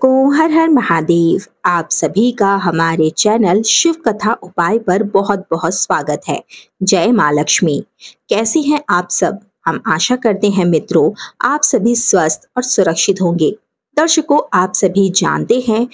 को हर हर महादेव आप सभी का हमारे चैनल शिव कथा उपाय पर बहुत बहुत स्वागत है जय माँ लक्ष्मी कैसे हैं आप सब हम आशा करते हैं मित्रों आप सभी स्वस्थ और सुरक्षित होंगे दर्शकों आप सभी जानते हैं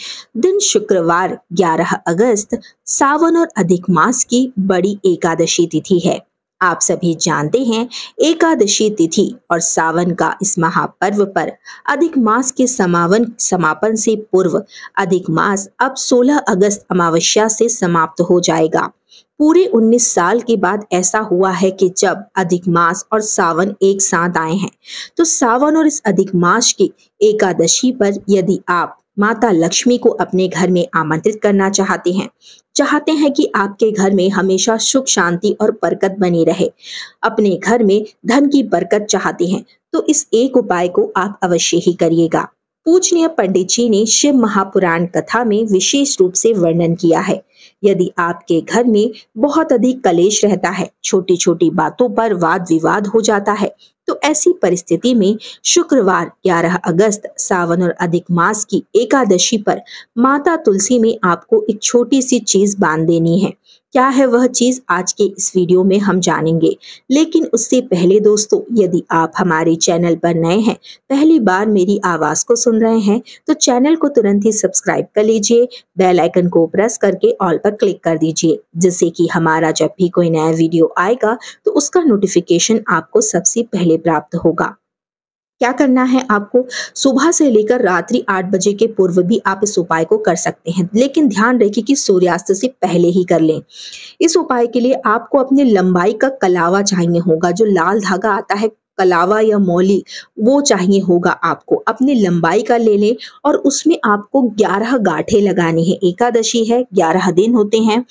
दिन शुक्रवार 11 अगस्त सावन और अधिक मास की बड़ी एकादशी तिथि है आप सभी जानते हैं एकादशी तिथि और सावन का इस महापर्व पर अधिक मास के समावन समापन से पूर्व अधिक मास अब 16 अगस्त अमावस्या से समाप्त हो जाएगा पूरे 19 साल के बाद ऐसा हुआ है कि जब अधिक मास और सावन एक साथ आए हैं तो सावन और इस अधिक मास की एकादशी पर यदि आप माता लक्ष्मी को अपने घर में आमंत्रित करना चाहते हैं चाहते हैं कि आपके घर में हमेशा सुख शांति और बरकत बनी रहे अपने घर में धन की बरकत चाहते हैं तो इस एक उपाय को आप अवश्य ही करिएगा पूजनीय पंडित जी ने शिव महापुराण कथा में विशेष रूप से वर्णन किया है यदि आपके घर में बहुत अधिक कलेश रहता है छोटी छोटी बातों पर वाद विवाद हो जाता है ऐसी परिस्थिति में शुक्रवार 11 अगस्त सावन और अधिक मास की एकादशी पर माता तुलसी में आपको एक छोटी सी चीज बांध देनी है क्या है वह चीज आज के इस वीडियो में हम जानेंगे लेकिन उससे पहले दोस्तों यदि आप हमारे चैनल पर नए हैं पहली बार मेरी आवाज को सुन रहे हैं तो चैनल को तुरंत ही सब्सक्राइब कर लीजिए बेल आइकन को प्रेस करके ऑल पर क्लिक कर दीजिए जिससे कि हमारा जब भी कोई नया वीडियो आएगा तो उसका नोटिफिकेशन आपको सबसे पहले प्राप्त होगा क्या करना है आपको सुबह से लेकर रात्रि आठ बजे के पूर्व भी आप इस उपाय को कर सकते हैं लेकिन ध्यान रखिए कि सूर्यास्त से पहले ही कर लें इस उपाय के लिए आपको अपने लंबाई का कलावा चाहिए होगा जो लाल धागा आता है कलावा या मौली वो चाहिए होगा आपको अपने लंबाई का ले लें और उसमें आपको 11 गांठे लगानी है एकादशी है 11 दिन होते हैं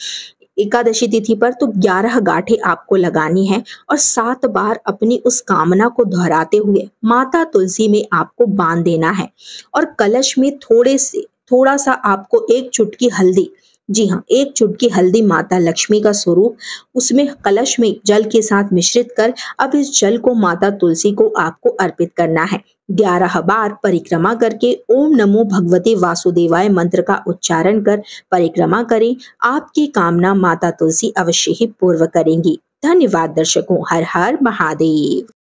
एकादशी तिथि पर तो ग्यारह गाठे आपको लगानी है और सात बार अपनी उस कामना को दोहराते हुए माता तुलसी में आपको बांध देना है और कलश में थोड़े से थोड़ा सा आपको एक चुटकी हल्दी जी हाँ एक चुटकी हल्दी माता लक्ष्मी का स्वरूप उसमें कलश में जल के साथ मिश्रित कर अब इस जल को माता तुलसी को आपको अर्पित करना है ग्यारह बार परिक्रमा करके ओम नमो भगवते वासुदेवाय मंत्र का उच्चारण कर परिक्रमा करें आपकी कामना माता तुलसी अवश्य ही पूर्व करेंगी धन्यवाद दर्शकों हर हर महादेव